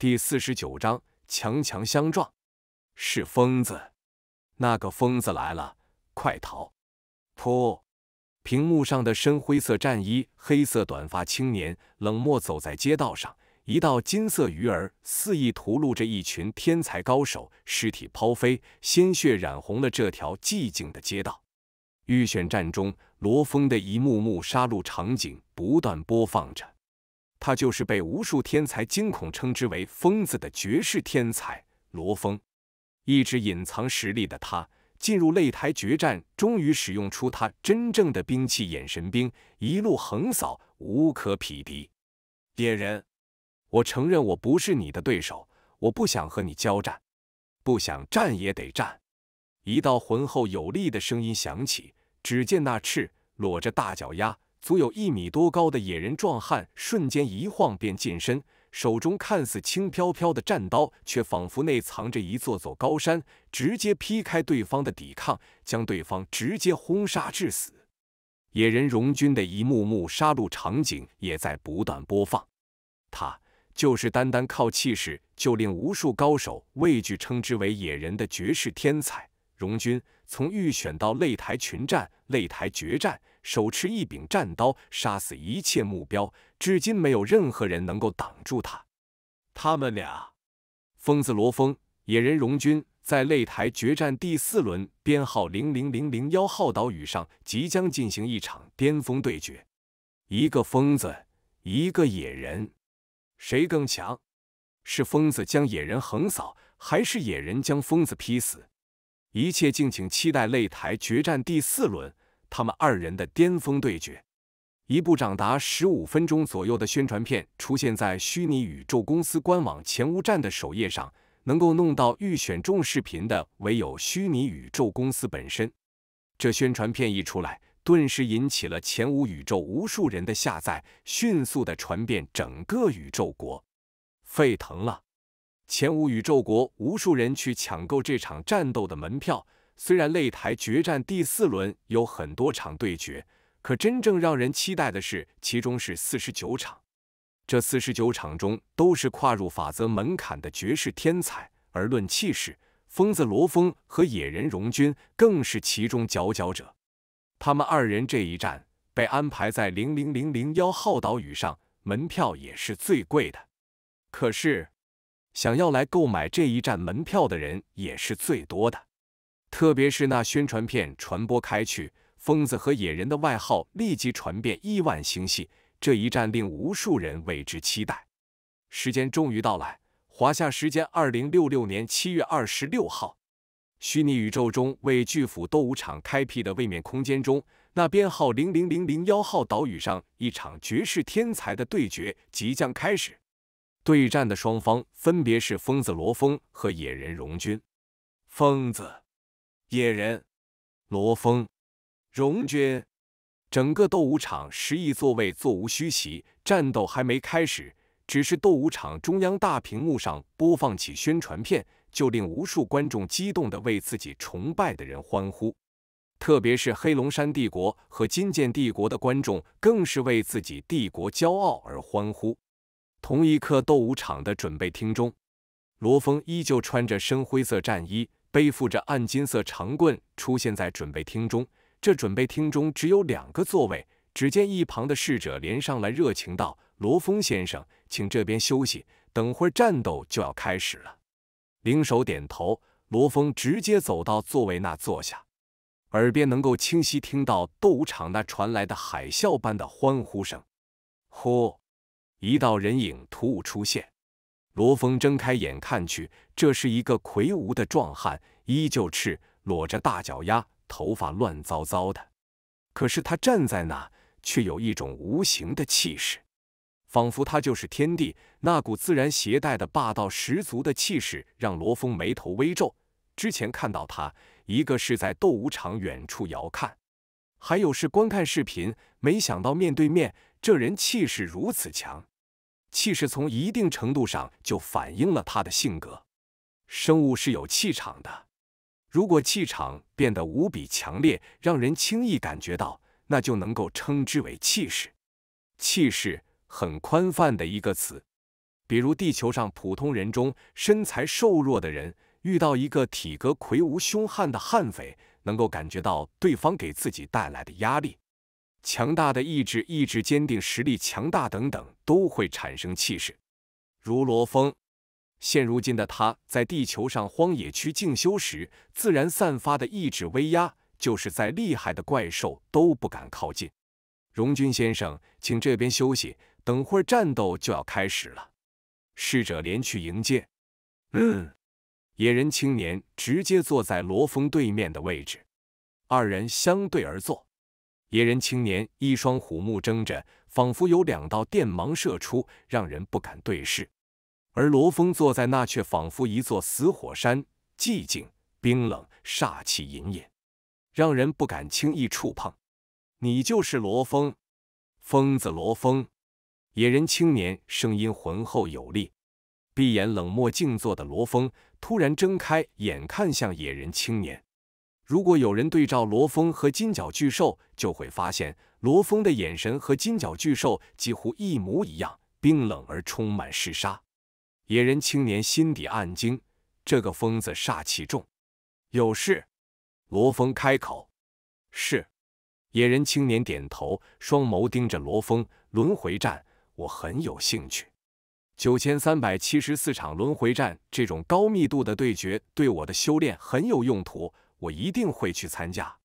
第四十九章，强强相撞，是疯子！那个疯子来了，快逃！噗！屏幕上的深灰色战衣、黑色短发青年冷漠走在街道上，一道金色鱼儿肆意屠戮着一群天才高手，尸体抛飞，鲜血染红了这条寂静的街道。预选战中，罗峰的一幕幕杀戮场景不断播放着。他就是被无数天才惊恐称之为疯子的绝世天才罗峰，一直隐藏实力的他进入擂台决战，终于使用出他真正的兵器眼神兵，一路横扫，无可匹敌。猎人，我承认我不是你的对手，我不想和你交战，不想战也得战。一道浑厚有力的声音响起，只见那赤裸着大脚丫。足有一米多高的野人壮汉，瞬间一晃便近身，手中看似轻飘飘的战刀，却仿佛内藏着一座座高山，直接劈开对方的抵抗，将对方直接轰杀致死。野人荣军的一幕幕杀戮场景也在不断播放。他就是单单靠气势就令无数高手畏惧，称之为野人的绝世天才荣军。从预选到擂台群战，擂台决战。手持一柄战刀，杀死一切目标，至今没有任何人能够挡住他。他们俩，疯子罗峰、野人荣军，在擂台决战第四轮，编号零零零零幺号岛屿上，即将进行一场巅峰对决。一个疯子，一个野人，谁更强？是疯子将野人横扫，还是野人将疯子劈死？一切敬请期待擂台决战第四轮。他们二人的巅峰对决，一部长达十五分钟左右的宣传片出现在虚拟宇宙公司官网前屋站的首页上。能够弄到预选中视频的，唯有虚拟宇宙公司本身。这宣传片一出来，顿时引起了前无宇宙无数人的下载，迅速的传遍整个宇宙国，沸腾了。前无宇宙国无数人去抢购这场战斗的门票。虽然擂台决战第四轮有很多场对决，可真正让人期待的是，其中是四十九场。这四十九场中都是跨入法则门槛的绝世天才，而论气势，疯子罗峰和野人荣军更是其中佼佼者。他们二人这一战被安排在零零零零幺号岛屿上，门票也是最贵的。可是，想要来购买这一站门票的人也是最多的。特别是那宣传片传播开去，疯子和野人的外号立即传遍亿万星系。这一战令无数人为之期待。时间终于到来，华夏时间二零六六年七月二十六号，虚拟宇宙中为巨斧斗武场开辟的位面空间中，那编号零零零零幺号岛屿上，一场绝世天才的对决即将开始。对战的双方分别是疯子罗峰和野人荣军。疯子。野人，罗峰，荣军，整个斗武场十亿座位座无虚席，战斗还没开始，只是斗武场中央大屏幕上播放起宣传片，就令无数观众激动地为自己崇拜的人欢呼。特别是黑龙山帝国和金剑帝国的观众，更是为自己帝国骄傲而欢呼。同一刻，斗武场的准备厅中，罗峰依旧穿着深灰色战衣。背负着暗金色长棍出现在准备厅中，这准备厅中只有两个座位。只见一旁的侍者连上来热情道：“罗峰先生，请这边休息，等会战斗就要开始了。”灵手点头，罗峰直接走到座位那坐下，耳边能够清晰听到斗武场那传来的海啸般的欢呼声。呼，一道人影突兀出现。罗峰睁开眼看去，这是一个魁梧的壮汉，依旧赤裸着大脚丫，头发乱糟糟的。可是他站在那，却有一种无形的气势，仿佛他就是天地。那股自然携带的霸道十足的气势，让罗峰眉头微皱。之前看到他，一个是在斗武场远处遥看，还有是观看视频，没想到面对面，这人气势如此强。气势从一定程度上就反映了他的性格。生物是有气场的，如果气场变得无比强烈，让人轻易感觉到，那就能够称之为气势。气势很宽泛的一个词，比如地球上普通人中身材瘦弱的人遇到一个体格魁梧凶悍的悍匪，能够感觉到对方给自己带来的压力。强大的意志、意志坚定、实力强大等等，都会产生气势。如罗峰，现如今的他在地球上荒野区静修时，自然散发的意志威压，就是再厉害的怪兽都不敢靠近。荣军先生，请这边休息，等会战斗就要开始了。侍者连去迎接。嗯，野人青年直接坐在罗峰对面的位置，二人相对而坐。野人青年一双虎目睁着，仿佛有两道电芒射出，让人不敢对视。而罗峰坐在那，却仿佛一座死火山，寂静、冰冷、煞气隐隐，让人不敢轻易触碰。你就是罗峰，疯子罗峰。野人青年声音浑厚有力，闭眼冷漠静坐的罗峰突然睁开眼，看向野人青年。如果有人对照罗峰和金角巨兽，就会发现罗峰的眼神和金角巨兽几乎一模一样，冰冷而充满嗜杀。野人青年心底暗惊，这个疯子煞气重。有事？罗峰开口。是。野人青年点头，双眸盯着罗峰。轮回战，我很有兴趣。九千三百七十四场轮回战，这种高密度的对决对我的修炼很有用途。我一定会去参加。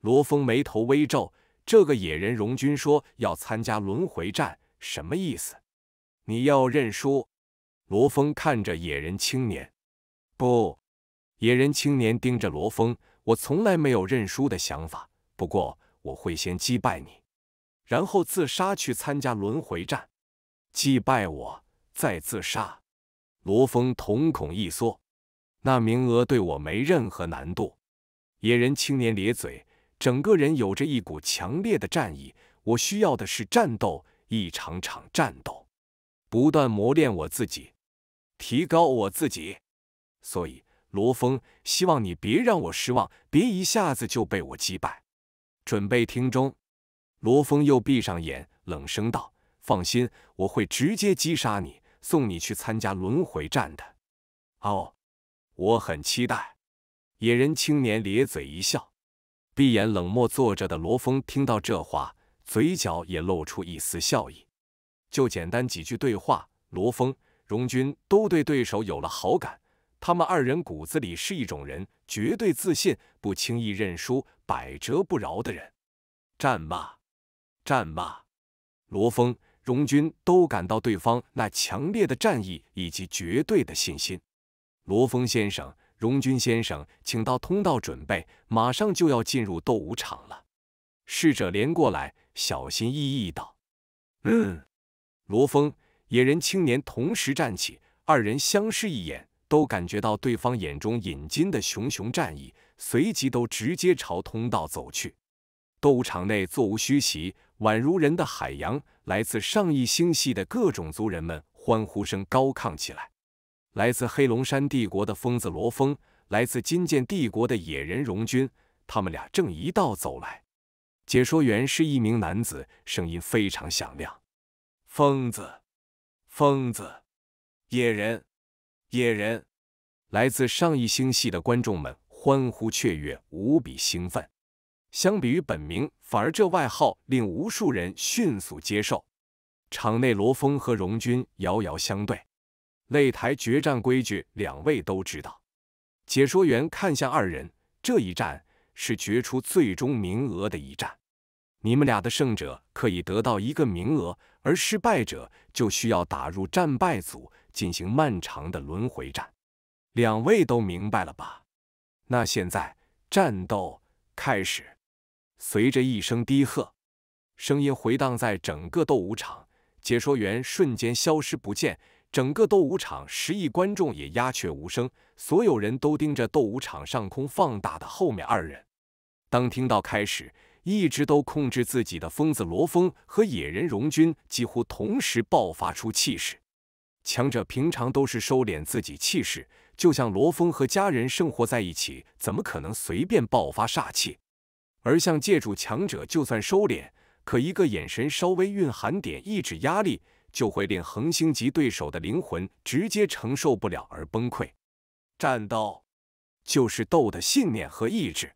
罗峰眉头微皱，这个野人荣军说要参加轮回战，什么意思？你要认输？罗峰看着野人青年。不。野人青年盯着罗峰：“我从来没有认输的想法，不过我会先击败你，然后自杀去参加轮回战。击败我，再自杀。”罗峰瞳孔一缩，那名额对我没任何难度。野人青年咧嘴，整个人有着一股强烈的战意。我需要的是战斗，一场场战斗，不断磨练我自己，提高我自己。所以，罗峰，希望你别让我失望，别一下子就被我击败。准备听中，罗峰又闭上眼，冷声道：“放心，我会直接击杀你，送你去参加轮回战的。”哦，我很期待。野人青年咧嘴一笑，闭眼冷漠坐着的罗峰听到这话，嘴角也露出一丝笑意。就简单几句对话，罗峰、荣军都对对手有了好感。他们二人骨子里是一种人，绝对自信，不轻易认输，百折不饶的人。战吧，战吧！罗峰、荣军都感到对方那强烈的战意以及绝对的信心。罗峰先生。荣军先生，请到通道准备，马上就要进入斗武场了。侍者连过来，小心翼翼道：“嗯。”罗峰、野人青年同时站起，二人相视一眼，都感觉到对方眼中引金的熊熊战意，随即都直接朝通道走去。斗武场内座无虚席，宛如人的海洋。来自上亿星系的各种族人们欢呼声高亢起来。来自黑龙山帝国的疯子罗峰，来自金剑帝国的野人荣军，他们俩正一道走来。解说员是一名男子，声音非常响亮。疯子，疯子，野人，野人。来自上一星系的观众们欢呼雀跃，无比兴奋。相比于本名，反而这外号令无数人迅速接受。场内，罗峰和荣军遥遥相对。擂台决战规矩，两位都知道。解说员看向二人，这一战是决出最终名额的一战，你们俩的胜者可以得到一个名额，而失败者就需要打入战败组进行漫长的轮回战。两位都明白了吧？那现在战斗开始。随着一声低喝，声音回荡在整个斗舞场，解说员瞬间消失不见。整个斗舞场十亿观众也鸦雀无声，所有人都盯着斗舞场上空放大的后面二人。当听到开始，一直都控制自己的疯子罗峰和野人荣军几乎同时爆发出气势。强者平常都是收敛自己气势，就像罗峰和家人生活在一起，怎么可能随便爆发煞气？而像借助强者，就算收敛，可一个眼神稍微蕴含点意志压力。就会令恒星级对手的灵魂直接承受不了而崩溃。战斗就是斗的信念和意志，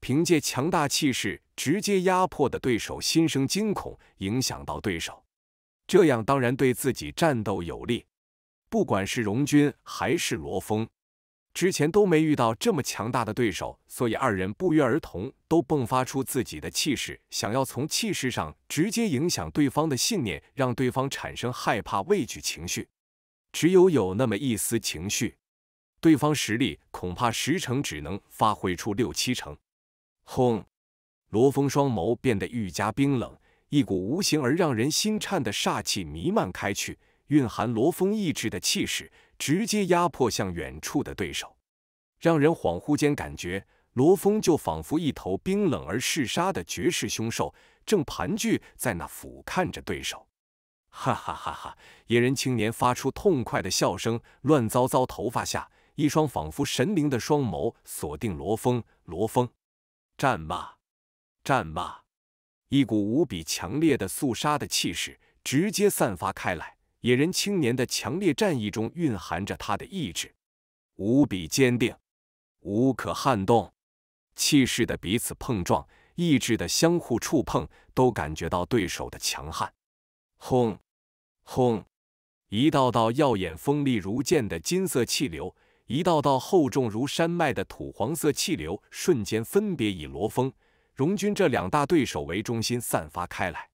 凭借强大气势直接压迫的对手心生惊恐，影响到对手。这样当然对自己战斗有利。不管是荣军还是罗峰。之前都没遇到这么强大的对手，所以二人不约而同都迸发出自己的气势，想要从气势上直接影响对方的信念，让对方产生害怕、畏惧情绪。只有有那么一丝情绪，对方实力恐怕十成只能发挥出六七成。轰！罗峰双眸变得愈加冰冷，一股无形而让人心颤的煞气弥漫开去。蕴含罗峰意志的气势，直接压迫向远处的对手，让人恍惚间感觉罗峰就仿佛一头冰冷而嗜杀的绝世凶兽，正盘踞在那俯瞰着对手。哈哈哈哈！野人青年发出痛快的笑声，乱糟糟头发下一双仿佛神灵的双眸锁定罗峰。罗峰，战吧，战吧！一股无比强烈的肃杀的气势直接散发开来。野人青年的强烈战意中蕴含着他的意志，无比坚定，无可撼动。气势的彼此碰撞，意志的相互触碰，都感觉到对手的强悍。轰！轰！一道道耀眼、锋利如剑的金色气流，一道道厚重如山脉的土黄色气流，瞬间分别以罗峰、荣军这两大对手为中心散发开来。